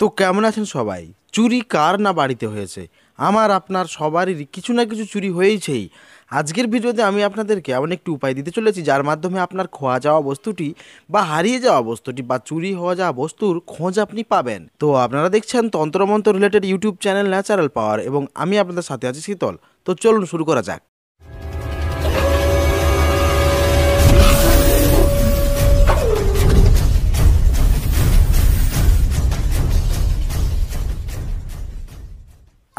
তো কেমন আছেন সবাই চুরি কার না বাড়িতে হয়েছে আমার আপনার সবারই কিছু না কিছু চুরি হয়েছেই আজকের ভিডিওতে আমি আপনাদেরকে এমন একটি উপায় দিতে চলেছি যার মাধ্যমে আপনার খোয়া যাওয়া বস্তুটি বা হারিয়ে যাওয়া বস্তুটি বা চুরি হওয়া যাওয়া বস্তুর খোঁজ আপনি পাবেন তো আপনারা দেখছেন তন্ত্রমন্ত্র related YouTube channel natural power এবং আমি আপনাদের সাথে আছি শীতল তো চলুন শুরু করা যাক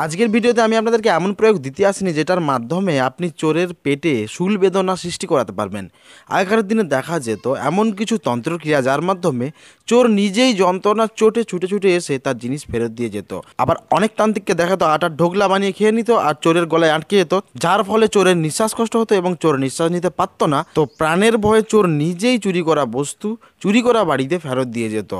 আজকের ভিডিওতে আমি আপনাদেরকে এমন প্রয়োগ দিতে আসিনি যেটার মাধ্যমে আপনি চোরের পেটে শুল বেদনা সৃষ্টি করাতে পারবেন আগেকার দিনে দেখা যেত এমন কিছু তন্ত্রক্রিয়া যার মাধ্যমে চোর নিজেই যন্ত্রণার চোটে ছুটে ছুটে এসে তার জিনিস ফেরত দিয়ে যেত আবার অনেক তান্ত্রিককে তো আটার ঢোকলা বানিয়ে খেয়ে নিত আর চোরের গলায় আটকে যেত যার ফলে চোরের নিঃশ্বাস কষ্ট হতো এবং চোর নিঃশ্বাস নিতে পারতো না তো প্রাণের ভয়ে চোর নিজেই চুরি করা বস্তু চুরি করা বাড়িতে ফেরত দিয়ে যেত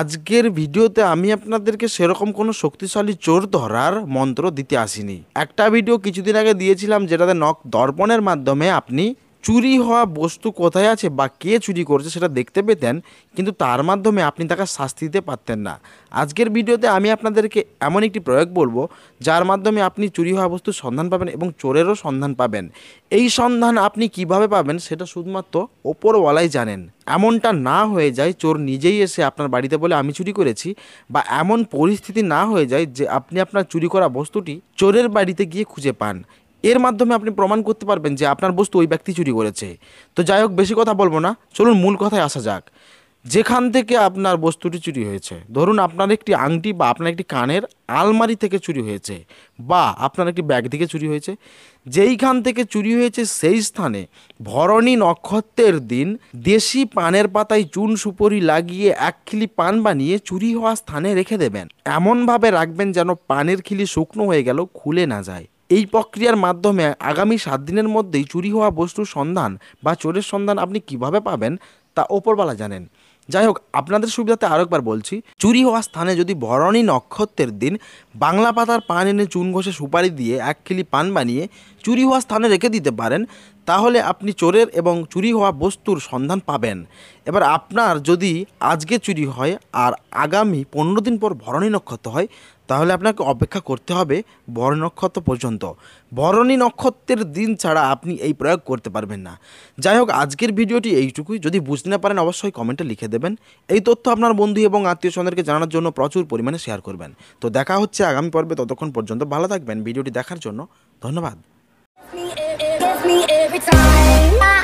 আজকের ভিডিওতে আমি আপনাদেরকে সেরকম কোনো শক্তিশালী চোর ধরার মন্ত্র দিতে আসিনি একটা ভিডিও কিছুদিন আগে দিয়েছিলাম যেটাতে নখ দর্পণের মাধ্যমে আপনি চুরি হওয়া বস্তু কোথায় আছে বা কে চুরি করছে সেটা দেখতে পেতেন কিন্তু তার মাধ্যমে আপনি তাকে শাস্তি দিতে পারতেন না আজকের ভিডিওতে আমি আপনাদেরকে এমন একটি প্রয়োগ বলবো যার মাধ্যমে আপনি চুরি হওয়া বস্তুর সন্ধান পাবেন এবং চোরেরও সন্ধান পাবেন এই সন্ধান আপনি কিভাবে পাবেন সেটা শুধুমাত্র ওপরওয়ালাই জানেন এমনটা না হয়ে যায় চোর নিজেই এসে আপনার বাড়িতে বলে আমি চুরি করেছি বা এমন পরিস্থিতি না হয়ে যায় যে আপনি আপনার চুরি করা বস্তুটি চোরের বাড়িতে গিয়ে খুঁজে পান এর মাধ্যমে আপনি প্রমাণ করতে পারবেন যে আপনার বস্তু ওই ব্যক্তি চুরি করেছে তো যাই হোক বেশি কথা বলবো না চলুন মূল কথায় আসা যাক যেখান থেকে আপনার বস্তুটি চুরি হয়েছে ধরুন আপনার একটি আংটি বা আপনার একটি কানের আলমারি থেকে চুরি হয়েছে বা আপনার একটি ব্যাগ থেকে চুরি হয়েছে যেইখান থেকে চুরি হয়েছে সেই স্থানে ভরণী নক্ষত্রের দিন দেশি পানের পাতায় চুন সুপরি লাগিয়ে এক খিলি পান বানিয়ে চুরি হওয়া স্থানে রেখে দেবেন এমনভাবে রাখবেন যেন পানের খিলি শুকনো হয়ে গেল খুলে না যায় এই প্রক্রিয়ার মাধ্যমে আগামী সাত দিনের মধ্যেই চুরি হওয়া বস্তুর সন্ধান বা চোরের সন্ধান আপনি কিভাবে পাবেন তা ওপরবালা জানেন যাই হোক আপনাদের সুবিধাতে আরেকবার বলছি চুরি হওয়া স্থানে যদি বরণী নক্ষত্রের দিন বাংলা পাতার পান এনে চুন ঘষে সুপারি দিয়ে এক খিলি পান বানিয়ে চুরি হওয়া স্থানে রেখে দিতে পারেন তাহলে আপনি চোরের এবং চুরি হওয়া বস্তুর সন্ধান পাবেন এবার আপনার যদি আজকে চুরি হয় আর আগামী পনেরো দিন পর ভরণী নক্ষত্র হয় তাহলে আপনাকে অপেক্ষা করতে হবে ভরণী নক্ষত্র পর্যন্ত ভরণী নক্ষত্রের দিন ছাড়া আপনি এই প্রয়োগ করতে পারবেন না যাই হোক আজকের ভিডিওটি এইটুকুই যদি বুঝতে না পারেন অবশ্যই কমেন্টে লিখে দেবেন এই তথ্য আপনার বন্ধু এবং আত্মীয় স্বজনদেরকে জানার জন্য প্রচুর পরিমাণে শেয়ার করবেন তো দেখা হচ্ছে আগামী পর্বে ততক্ষণ পর্যন্ত ভালো থাকবেন ভিডিওটি দেখার জন্য ধন্যবাদ me every time.